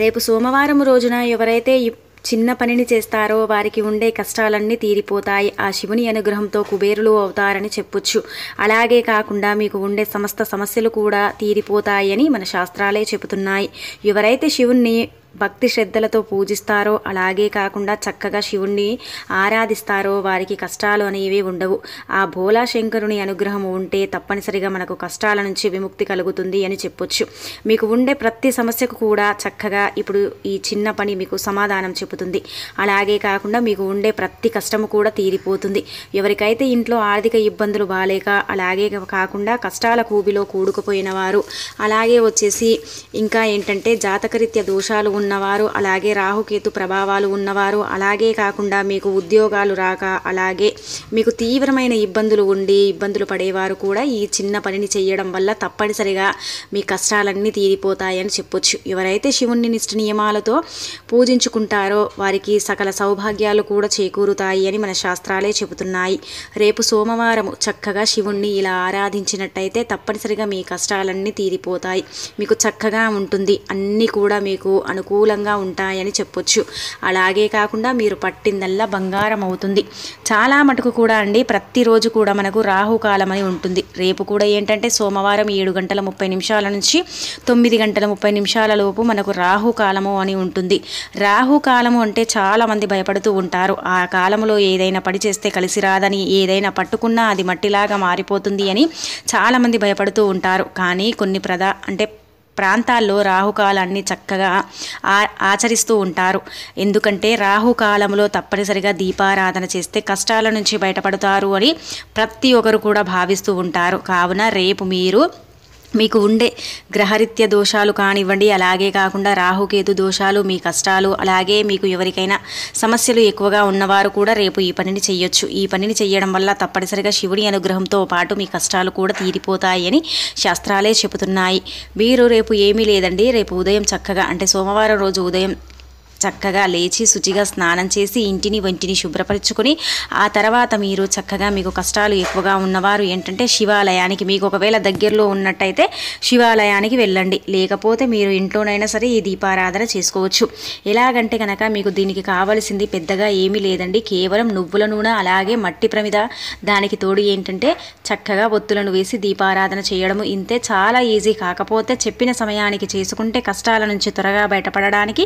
రేపు సోమవారం రోజున ఎవరైతే చిన్న పనిని చేస్తారో వారికి ఉండే కష్టాలన్నీ తీరిపోతాయి ఆ శివుని అనుగ్రహంతో కుబేరులు అవుతారని చెప్పొచ్చు అలాగే కాకుండా మీకు ఉండే సమస్త సమస్యలు కూడా తీరిపోతాయని మన శాస్త్రాలే చెబుతున్నాయి ఎవరైతే శివుణ్ణి భక్తి శ్రద్ధలతో పూజిస్తారో అలాగే కాకుండా చక్కగా శివుణ్ణి ఆరాధిస్తారో వారికి కష్టాలు అనేవి ఉండవు ఆ భోలా శంకరుని అనుగ్రహం ఉంటే తప్పనిసరిగా మనకు కష్టాల నుంచి విముక్తి కలుగుతుంది అని చెప్పొచ్చు మీకు ఉండే ప్రతి సమస్యకు కూడా చక్కగా ఇప్పుడు ఈ చిన్న పని మీకు సమాధానం చెబుతుంది అలాగే కాకుండా మీకు ఉండే ప్రతి కష్టము కూడా తీరిపోతుంది ఎవరికైతే ఇంట్లో ఆర్థిక ఇబ్బందులు బాలేక అలాగే కాకుండా కష్టాల కూబిలో కూడుకుపోయిన వారు అలాగే వచ్చేసి ఇంకా ఏంటంటే జాతకరీత్య దోషాలు ఉన్నవారు అలాగే రాహుకేతు ప్రభావాలు ఉన్నవారు అలాగే కాకుండా మీకు ఉద్యోగాలు రాక అలాగే మీకు తీవ్రమైన ఇబ్బందులు ఉండి ఇబ్బందులు పడేవారు కూడా ఈ చిన్న పనిని చేయడం వల్ల తప్పనిసరిగా మీ కష్టాలన్నీ తీరిపోతాయని చెప్పొచ్చు ఎవరైతే శివుణ్ణి నిష్ఠ నియమాలతో పూజించుకుంటారో వారికి సకల సౌభాగ్యాలు కూడా చేకూరుతాయి అని మన శాస్త్రాలే చెబుతున్నాయి రేపు సోమవారం చక్కగా శివుణ్ణి ఇలా ఆరాధించినట్టయితే తప్పనిసరిగా మీ కష్టాలన్నీ తీరిపోతాయి మీకు చక్కగా ఉంటుంది అన్నీ కూడా మీకు అనుకూల అనుకూలంగా ఉంటాయని చెప్పొచ్చు అలాగే కాకుండా మీరు పట్టిందల్లా బంగారం అవుతుంది చాలా మటుకు కూడా అండి ప్రతిరోజు కూడా మనకు రాహుకాలం అని ఉంటుంది రేపు కూడా ఏంటంటే సోమవారం ఏడు గంటల ముప్పై నిమిషాల నుంచి తొమ్మిది గంటల ముప్పై నిమిషాల లోపు మనకు రాహుకాలము అని ఉంటుంది రాహుకాలము అంటే చాలామంది భయపడుతూ ఉంటారు ఆ కాలంలో ఏదైనా పడి చేస్తే కలిసి రాదని ఏదైనా పట్టుకున్నా అది మట్టిలాగా మారిపోతుంది అని చాలామంది భయపడుతూ ఉంటారు కానీ కొన్ని ప్రధా అంటే ప్రాంతాల్లో రాహుకాలాన్ని చక్కగా ఆచరిస్తూ ఉంటారు ఎందుకంటే రాహుకాలంలో తప్పనిసరిగా దీపారాధన చేస్తే కష్టాల నుంచి బయటపడతారు అని ప్రతి ఒక్కరు కూడా భావిస్తూ ఉంటారు కావున రేపు మీరు మీకు ఉండే గ్రహరీత్య దోషాలు కానివ్వండి అలాగే కాకుండా రాహుకేతు దోషాలు మీ కష్టాలు అలాగే మీకు ఎవరికైనా సమస్యలు ఎక్కువగా ఉన్నవారు కూడా రేపు ఈ పనిని చేయొచ్చు ఈ పనిని చేయడం వల్ల తప్పనిసరిగా శివుడి అనుగ్రహంతో పాటు మీ కష్టాలు కూడా తీరిపోతాయి అని శాస్త్రాలే చెబుతున్నాయి మీరు రేపు ఏమీ లేదండి రేపు ఉదయం చక్కగా అంటే సోమవారం రోజు ఉదయం చక్కగా లేచి శుచిగా స్నానం చేసి ఇంటిని వంటిని శుభ్రపరచుకొని ఆ తర్వాత మీరు చక్కగా మీకు కష్టాలు ఎక్కువగా ఉన్నవారు ఏంటంటే శివాలయానికి మీకు ఒకవేళ దగ్గరలో ఉన్నట్టయితే శివాలయానికి వెళ్ళండి లేకపోతే మీరు ఇంట్లోనైనా సరే ఈ దీపారాధన చేసుకోవచ్చు ఎలాగంటే కనుక మీకు దీనికి కావలసింది పెద్దగా ఏమీ లేదండి కేవలం నువ్వుల నూనె అలాగే మట్టి ప్రమిద దానికి తోడు ఏంటంటే చక్కగా ఒత్తులను వేసి దీపారాధన చేయడము ఇంతే చాలా ఈజీ కాకపోతే చెప్పిన సమయానికి చేసుకుంటే కష్టాల నుంచి త్వరగా బయటపడడానికి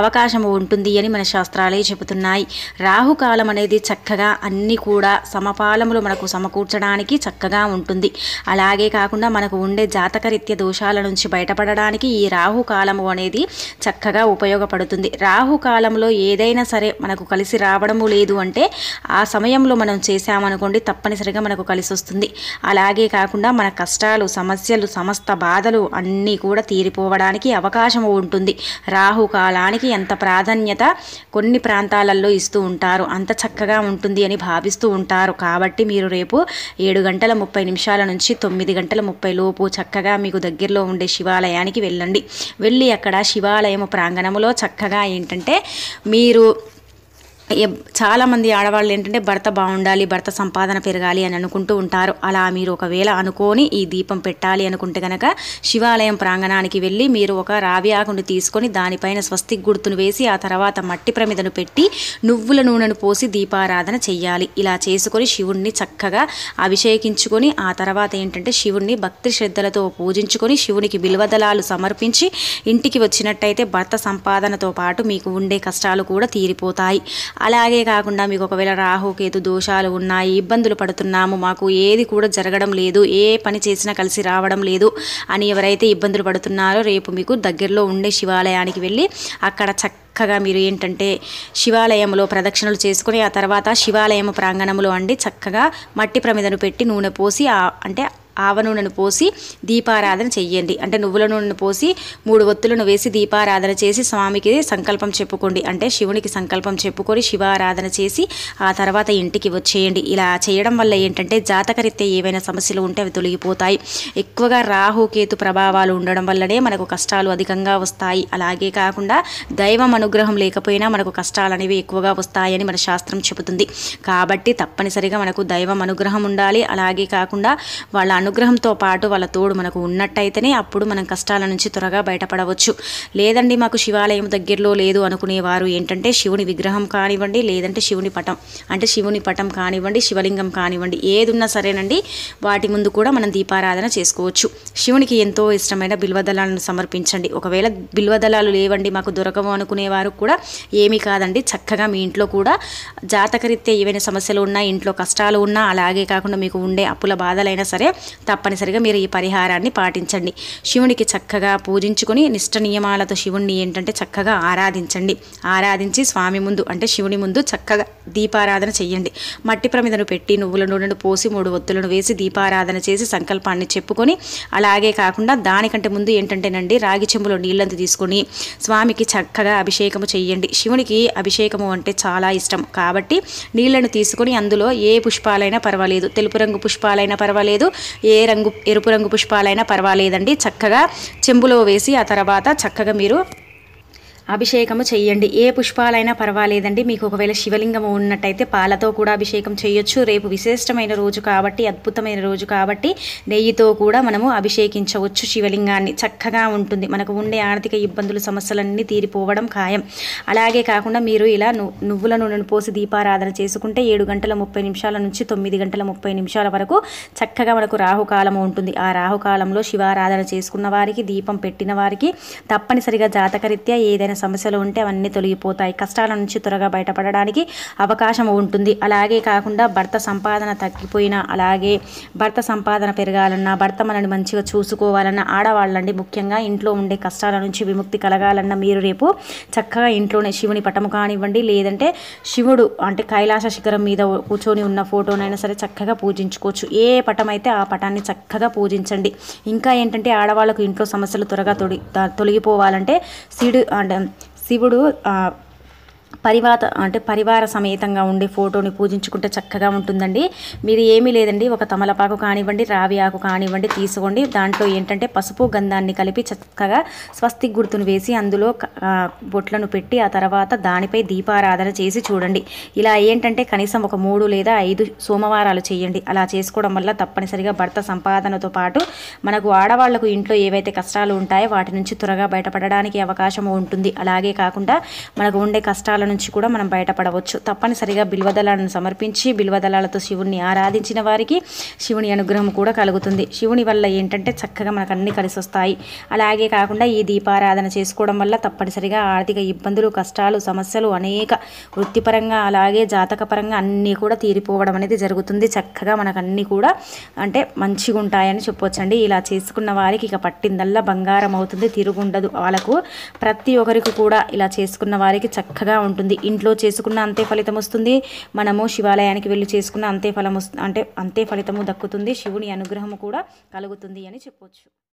అవకాశం అవకాశం ఉంటుంది అని మన శాస్త్రాలే చెబుతున్నాయి రాహుకాలం అనేది చక్కగా అన్నీ కూడా సమపాలములు మనకు సమకూర్చడానికి చక్కగా ఉంటుంది అలాగే కాకుండా మనకు ఉండే జాతకరీత్య దోషాల నుంచి బయటపడడానికి ఈ రాహుకాలము అనేది చక్కగా ఉపయోగపడుతుంది రాహుకాలంలో ఏదైనా సరే మనకు కలిసి రావడము లేదు అంటే ఆ సమయంలో మనం చేశామనుకోండి తప్పనిసరిగా మనకు కలిసి వస్తుంది అలాగే కాకుండా మన కష్టాలు సమస్యలు సమస్త బాధలు అన్నీ కూడా తీరిపోవడానికి అవకాశం ఉంటుంది రాహుకాలానికి ఎంత ప్రాధాన్యత కొన్ని ప్రాంతాలలో ఇస్తూ ఉంటారు అంత చక్కగా ఉంటుంది అని భావిస్తూ ఉంటారు కాబట్టి మీరు రేపు ఏడు గంటల ముప్పై నిమిషాల నుంచి తొమ్మిది గంటల ముప్పై లోపు చక్కగా మీకు దగ్గరలో ఉండే శివాలయానికి వెళ్ళండి వెళ్ళి అక్కడ శివాలయం ప్రాంగణంలో చక్కగా ఏంటంటే మీరు చాలామంది ఆడవాళ్ళు ఏంటంటే భర్త బాగుండాలి భర్త సంపాదన పెరగాలి అని అనుకుంటూ ఉంటారు అలా మీరు ఒకవేళ అనుకోని ఈ దీపం పెట్టాలి అనుకుంటే కనుక శివాలయం ప్రాంగణానికి వెళ్ళి మీరు ఒక రావి ఆకుని తీసుకొని దానిపైన స్వస్తిక్ గుర్తును వేసి ఆ తర్వాత మట్టి ప్రమిదను పెట్టి నువ్వుల నూనెను పోసి దీపారాధన చెయ్యాలి ఇలా చేసుకొని శివుణ్ణి చక్కగా అభిషేకించుకొని ఆ తర్వాత ఏంటంటే శివుణ్ణి భక్తి శ్రద్ధలతో పూజించుకొని శివునికి బిల్వదలాలు సమర్పించి ఇంటికి వచ్చినట్టయితే భర్త సంపాదనతో పాటు మీకు ఉండే కష్టాలు కూడా తీరిపోతాయి అలాగే కాకుండా మీకు ఒకవేళ రాహుకేతు దోషాలు ఉన్నాయి ఇబ్బందులు పడుతున్నాము మాకు ఏది కూడా జరగడం లేదు ఏ పని చేసినా కలిసి రావడం లేదు అని ఎవరైతే ఇబ్బందులు పడుతున్నారో రేపు మీకు దగ్గరలో ఉండే శివాలయానికి వెళ్ళి అక్కడ చక్క చక్కగా మీరు ఏంటంటే శివాలయంలో ప్రదక్షిణలు చేసుకుని ఆ తర్వాత శివాలయం ప్రాంగణంలో అండి చక్కగా మట్టి ప్రమిదను పెట్టి నూనె పోసి అంటే ఆవ నూనెను పోసి దీపారాధన చెయ్యండి అంటే నువ్వుల నూనెను పోసి మూడు ఒత్తులను వేసి దీపారాధన చేసి స్వామికి సంకల్పం చెప్పుకోండి అంటే శివునికి సంకల్పం చెప్పుకొని శివారాధన చేసి ఆ తర్వాత ఇంటికి వచ్చేయండి ఇలా చేయడం వల్ల ఏంటంటే జాతకరీత్యా ఏవైనా సమస్యలు ఉంటే అవి తొలగిపోతాయి ఎక్కువగా రాహుకేతు ప్రభావాలు ఉండడం వల్లనే మనకు కష్టాలు అధికంగా వస్తాయి అలాగే కాకుండా దైవం అనుగ్రహం లేకపోయినా మనకు కష్టాలు అనేవి ఎక్కువగా వస్తాయని మన శాస్త్రం చెబుతుంది కాబట్టి తప్పనిసరిగా మనకు దైవం అనుగ్రహం ఉండాలి అలాగే కాకుండా వాళ్ళ అనుగ్రహంతో పాటు వాళ్ళ తోడు మనకు ఉన్నట్టయితేనే అప్పుడు మనం కష్టాల నుంచి త్వరగా బయటపడవచ్చు లేదండి మాకు శివాలయం దగ్గరలో లేదు అనుకునేవారు ఏంటంటే శివుని విగ్రహం కానివ్వండి లేదంటే శివుని పటం అంటే శివుని పటం కానివ్వండి శివలింగం కానివ్వండి ఏదున్నా సరేనండి వాటి ముందు కూడా మనం దీపారాధన చేసుకోవచ్చు శివునికి ఎంతో ఇష్టమైన బిల్వదళాలను సమర్పించండి ఒకవేళ బిల్వదళాలు లేవండి మాకు దొరకవు అనుకునేవారు కూడా ఏమీ కాదండి చక్కగా మీ ఇంట్లో కూడా జాతకరీత్యా ఏవైనా సమస్యలు ఉన్నా ఇంట్లో కష్టాలు ఉన్నా అలాగే కాకుండా మీకు ఉండే అప్పుల బాధలైనా సరే తప్పనిసరిగా మీరు ఈ పరిహారాన్ని పాటించండి శివునికి చక్కగా పూజించుకొని నిష్ట నియమాలతో శివుణ్ణి ఏంటంటే చక్కగా ఆరాధించండి ఆరాధించి స్వామి ముందు అంటే శివుని ముందు చక్కగా దీపారాధన చేయండి మట్టి ప్రమిదను పెట్టి నువ్వుల నూనెను పోసి మూడు ఒత్తులను వేసి దీపారాధన చేసి సంకల్పాన్ని చెప్పుకొని అలాగే కాకుండా దానికంటే ముందు ఏంటంటేనండి రాగి చెంబులో నీళ్ళంతా తీసుకొని స్వామికి చక్కగా అభిషేకము చేయండి శివునికి అభిషేకము అంటే చాలా ఇష్టం కాబట్టి నీళ్లను తీసుకొని అందులో ఏ పుష్పాలైనా పర్వాలేదు తెలుపు రంగు పుష్పాలైనా పర్వాలేదు ఏ రంగు ఎరుపు రంగు పుష్పాలైనా పర్వాలేదండి చక్కగా చెంబులో వేసి ఆ తర్వాత చక్కగా మీరు అభిషేకము చేయండి ఏ పుష్పాలైనా పర్వాలేదండి మీకు ఒకవేళ శివలింగము ఉన్నట్టయితే పాలతో కూడా అభిషేకం చేయొచ్చు రేపు విశిష్టమైన రోజు కాబట్టి అద్భుతమైన రోజు కాబట్టి నెయ్యితో కూడా మనము అభిషేకించవచ్చు శివలింగాన్ని చక్కగా ఉంటుంది మనకు ఉండే ఆర్థిక ఇబ్బందులు సమస్యలన్నీ తీరిపోవడం ఖాయం అలాగే కాకుండా మీరు ఇలా నువ్వుల నూనెను పోసి దీపారాధన చేసుకుంటే ఏడు గంటల ముప్పై నిమిషాల నుంచి తొమ్మిది గంటల ముప్పై నిమిషాల వరకు చక్కగా మనకు రాహుకాలం ఉంటుంది ఆ రాహుకాలంలో శివారాధన చేసుకున్న వారికి దీపం పెట్టిన వారికి తప్పనిసరిగా జాతకరీత్యా ఏదైనా ఏమైనా సమస్యలు ఉంటే అవన్నీ తొలగిపోతాయి కష్టాల నుంచి త్వరగా బయటపడడానికి అవకాశం ఉంటుంది అలాగే కాకుండా భర్త సంపాదన తగ్గిపోయినా అలాగే భర్త సంపాదన పెరగాలన్నా భర్త మనల్ని మంచిగా చూసుకోవాలన్నా ఆడవాళ్ళండి ముఖ్యంగా ఇంట్లో ఉండే కష్టాల నుంచి విముక్తి కలగాలన్నా మీరు రేపు చక్కగా ఇంట్లోనే శివుని పటము కానివ్వండి లేదంటే శివుడు అంటే కైలాస శిఖరం మీద కూర్చొని ఉన్న ఫోటోనైనా సరే చక్కగా పూజించుకోవచ్చు ఏ పటం అయితే ఆ పటాన్ని చక్కగా పూజించండి ఇంకా ఏంటంటే ఆడవాళ్ళకు ఇంట్లో సమస్యలు త్వరగా తొడి తొలగిపోవాలంటే సీడు అంటే శివుడు పరివాత అంటే పరివార సమేతంగా ఉండే ఫోటోని పూజించుకుంటే చక్కగా ఉంటుందండి మీరు ఏమీ లేదండి ఒక తమలపాకు కానివ్వండి రావి ఆకు కానివ్వండి తీసుకోండి దాంట్లో ఏంటంటే పసుపు గంధాన్ని కలిపి చక్కగా స్వస్తి గుర్తును వేసి అందులో బొట్లను పెట్టి ఆ తర్వాత దానిపై దీపారాధన చేసి చూడండి ఇలా ఏంటంటే కనీసం ఒక మూడు లేదా ఐదు సోమవారాలు చేయండి అలా చేసుకోవడం వల్ల తప్పనిసరిగా భర్త సంపాదనతో పాటు మనకు ఆడవాళ్లకు ఇంట్లో ఏవైతే కష్టాలు ఉంటాయో వాటి నుంచి త్వరగా బయటపడడానికి అవకాశం ఉంటుంది అలాగే కాకుండా మనకు ఉండే కష్టాలు కష్టాల నుంచి కూడా మనం బయటపడవచ్చు తప్పనిసరిగా బిల్వదళాలను సమర్పించి బిల్వదళాలతో శివుణ్ణి ఆరాధించిన వారికి శివుని అనుగ్రహం కూడా కలుగుతుంది శివుని వల్ల ఏంటంటే చక్కగా మనకు అన్ని కలిసి వస్తాయి అలాగే కాకుండా ఈ దీపారాధన చేసుకోవడం వల్ల తప్పనిసరిగా ఆర్థిక ఇబ్బందులు కష్టాలు సమస్యలు అనేక వృత్తిపరంగా అలాగే జాతకపరంగా అన్నీ కూడా తీరిపోవడం అనేది జరుగుతుంది చక్కగా మనకు అన్నీ కూడా అంటే మంచిగా ఉంటాయని చెప్పొచ్చండి ఇలా చేసుకున్న వారికి ఇక పట్టిందల్లా బంగారం అవుతుంది తిరుగుండదు వాళ్ళకు ప్రతి ఒక్కరికి కూడా ఇలా చేసుకున్న వారికి చక్కగా ఉంటుంది ఇంట్లో చేసుకున్న అంతే ఫలితం వస్తుంది మనము శివాలయానికి వెళ్ళి చేసుకున్న అంతే ఫలం అంటే అంతే ఫలితము దక్కుతుంది శివుని అనుగ్రహము కూడా కలుగుతుంది అని చెప్పొచ్చు